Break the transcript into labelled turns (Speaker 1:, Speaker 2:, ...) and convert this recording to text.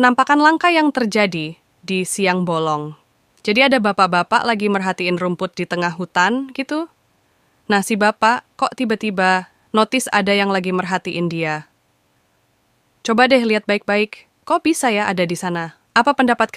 Speaker 1: penampakan langka yang terjadi di siang bolong. Jadi ada bapak-bapak lagi merhatiin rumput di tengah hutan gitu. Nah si bapak kok tiba-tiba notice ada yang lagi merhatiin dia. Coba deh lihat baik-baik, kok bisa ya ada di sana? Apa pendapat